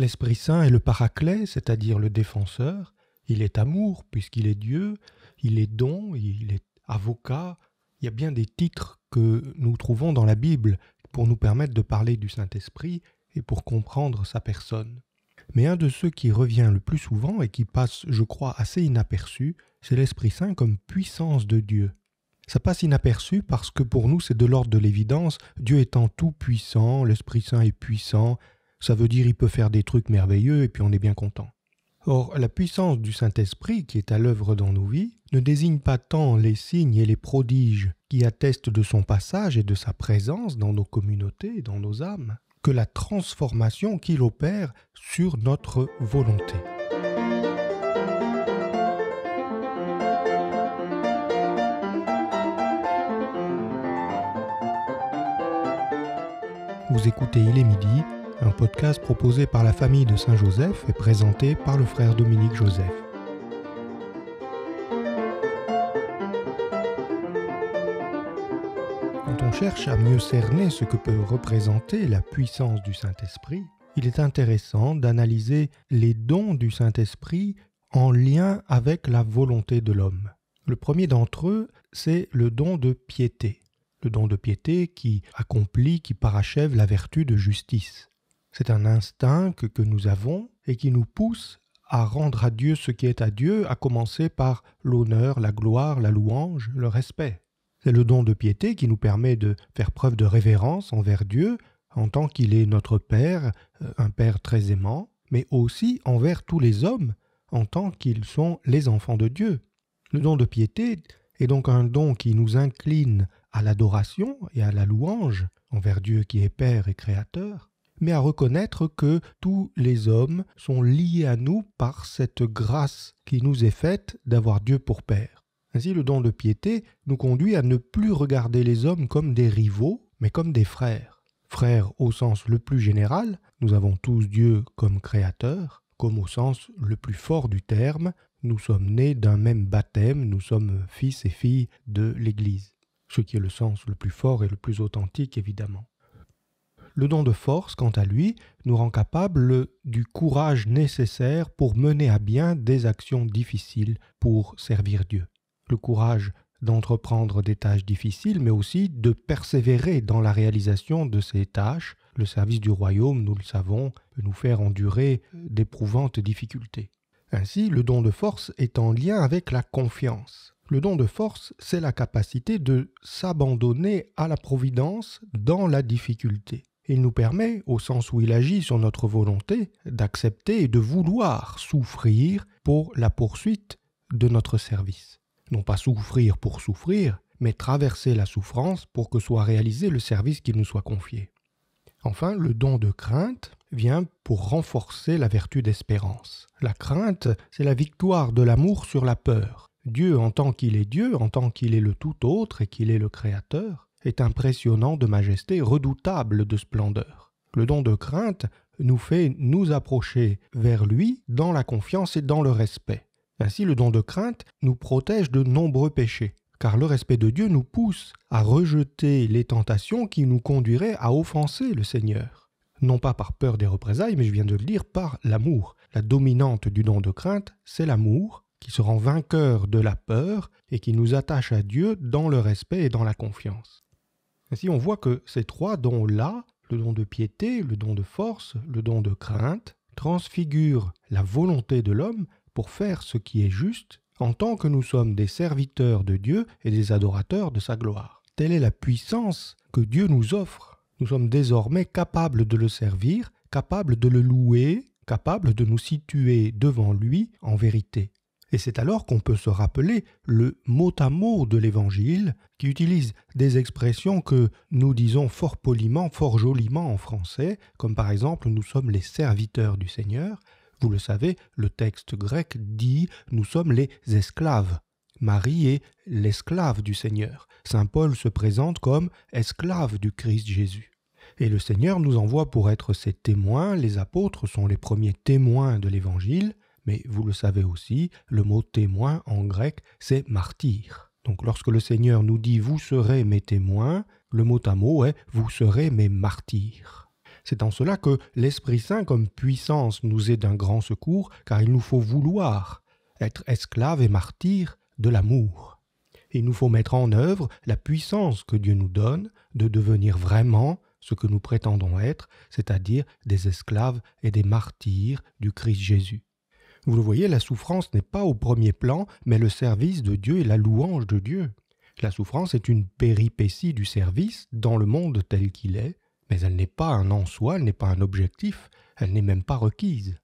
L'Esprit Saint est le paraclet, c'est-à-dire le défenseur. Il est amour, puisqu'il est Dieu, il est don, il est avocat. Il y a bien des titres que nous trouvons dans la Bible pour nous permettre de parler du Saint-Esprit et pour comprendre sa personne. Mais un de ceux qui revient le plus souvent et qui passe, je crois, assez inaperçu, c'est l'Esprit Saint comme puissance de Dieu. Ça passe inaperçu parce que pour nous c'est de l'ordre de l'évidence, Dieu étant tout puissant, l'Esprit Saint est puissant, ça veut dire il peut faire des trucs merveilleux et puis on est bien content. Or, la puissance du Saint-Esprit qui est à l'œuvre dans nos vies ne désigne pas tant les signes et les prodiges qui attestent de son passage et de sa présence dans nos communautés dans nos âmes, que la transformation qu'il opère sur notre volonté. Vous écoutez Il est midi un podcast proposé par la famille de Saint-Joseph et présenté par le frère Dominique Joseph. Quand on cherche à mieux cerner ce que peut représenter la puissance du Saint-Esprit, il est intéressant d'analyser les dons du Saint-Esprit en lien avec la volonté de l'homme. Le premier d'entre eux, c'est le don de piété, le don de piété qui accomplit, qui parachève la vertu de justice. C'est un instinct que, nous avons et qui nous pousse à rendre à Dieu ce qui est à Dieu, à commencer par l'honneur, la gloire, la louange, le respect. C'est le don de piété qui nous permet de faire preuve de révérence envers Dieu en tant qu'il est notre Père, euh, un Père très aimant, mais aussi envers tous les hommes en tant qu'ils sont les enfants de Dieu. Le don de piété est donc un don qui nous incline à l'adoration et à la louange envers Dieu qui est Père et Créateur, mais à reconnaître que tous les hommes sont liés à nous par cette grâce qui nous est faite d'avoir Dieu pour Père. Ainsi, le don de piété nous conduit à ne plus regarder les hommes comme des rivaux, mais comme des frères. Frères au sens le plus général, nous avons tous Dieu comme créateur, comme au sens le plus fort du terme, nous sommes nés d'un même baptême, nous sommes fils et filles de l'Église, ce qui est le sens le plus fort et le plus authentique évidemment. Le don de force, quant à lui, nous rend capable du courage nécessaire pour mener à bien des actions difficiles pour servir Dieu. Le courage d'entreprendre des tâches difficiles, mais aussi de persévérer dans la réalisation de ces tâches. Le service du royaume, nous le savons, peut nous faire endurer d'éprouvantes difficultés. Ainsi, le don de force est en lien avec la confiance. Le don de force, c'est la capacité de s'abandonner à la providence dans la difficulté. Il nous permet, au sens où il agit sur notre volonté, d'accepter et de vouloir souffrir pour la poursuite de notre service. Non pas souffrir pour souffrir, mais traverser la souffrance pour que soit réalisé le service qui nous soit confié. Enfin, le don de crainte vient pour renforcer la vertu d'espérance. La crainte, c'est la victoire de l'amour sur la peur. Dieu, en tant qu'il est Dieu, en tant qu'il est le tout autre et qu'il est le Créateur, est impressionnant de majesté, redoutable de splendeur. Le don de crainte nous fait nous approcher vers lui dans la confiance et dans le respect. Ainsi, le don de crainte nous protège de nombreux péchés, car le respect de Dieu nous pousse à rejeter les tentations qui nous conduiraient à offenser le Seigneur. Non pas par peur des représailles, mais je viens de le dire, par l'amour. La dominante du don de crainte, c'est l'amour, qui se rend vainqueur de la peur et qui nous attache à Dieu dans le respect et dans la confiance. Ainsi, on voit que ces trois dons-là, le don de piété, le don de force, le don de crainte, transfigurent la volonté de l'homme pour faire ce qui est juste en tant que nous sommes des serviteurs de Dieu et des adorateurs de sa gloire. Telle est la puissance que Dieu nous offre. Nous sommes désormais capables de le servir, capables de le louer, capables de nous situer devant lui en vérité. Et c'est alors qu'on peut se rappeler le mot à mot de l'Évangile qui utilise des expressions que nous disons fort poliment, fort joliment en français, comme par exemple nous sommes les serviteurs du Seigneur. Vous le savez, le texte grec dit nous sommes les esclaves. Marie est l'esclave du Seigneur. Saint Paul se présente comme esclave du Christ Jésus. Et le Seigneur nous envoie pour être ses témoins, les apôtres sont les premiers témoins de l'Évangile, mais vous le savez aussi, le mot témoin en grec, c'est martyr. Donc lorsque le Seigneur nous dit vous serez mes témoins, le mot à mot est vous serez mes martyrs. C'est en cela que l'Esprit Saint comme puissance nous est d'un grand secours, car il nous faut vouloir être esclaves et martyrs de l'amour. Il nous faut mettre en œuvre la puissance que Dieu nous donne de devenir vraiment ce que nous prétendons être, c'est-à-dire des esclaves et des martyrs du Christ Jésus. Vous le voyez, la souffrance n'est pas au premier plan, mais le service de Dieu et la louange de Dieu. La souffrance est une péripétie du service dans le monde tel qu'il est, mais elle n'est pas un en soi, elle n'est pas un objectif, elle n'est même pas requise.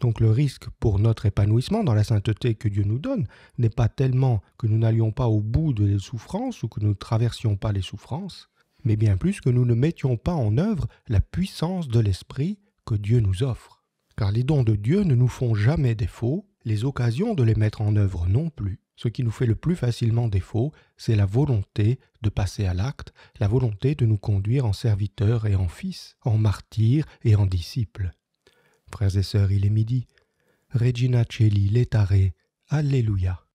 Donc le risque pour notre épanouissement dans la sainteté que Dieu nous donne n'est pas tellement que nous n'allions pas au bout des souffrances ou que nous ne traversions pas les souffrances, mais bien plus que nous ne mettions pas en œuvre la puissance de l'Esprit que Dieu nous offre car les dons de Dieu ne nous font jamais défaut, les occasions de les mettre en œuvre non plus. Ce qui nous fait le plus facilement défaut, c'est la volonté de passer à l'acte, la volonté de nous conduire en serviteurs et en fils, en martyrs et en disciples. Frères et sœurs, il est midi. Regina Celi, Letare, Alléluia.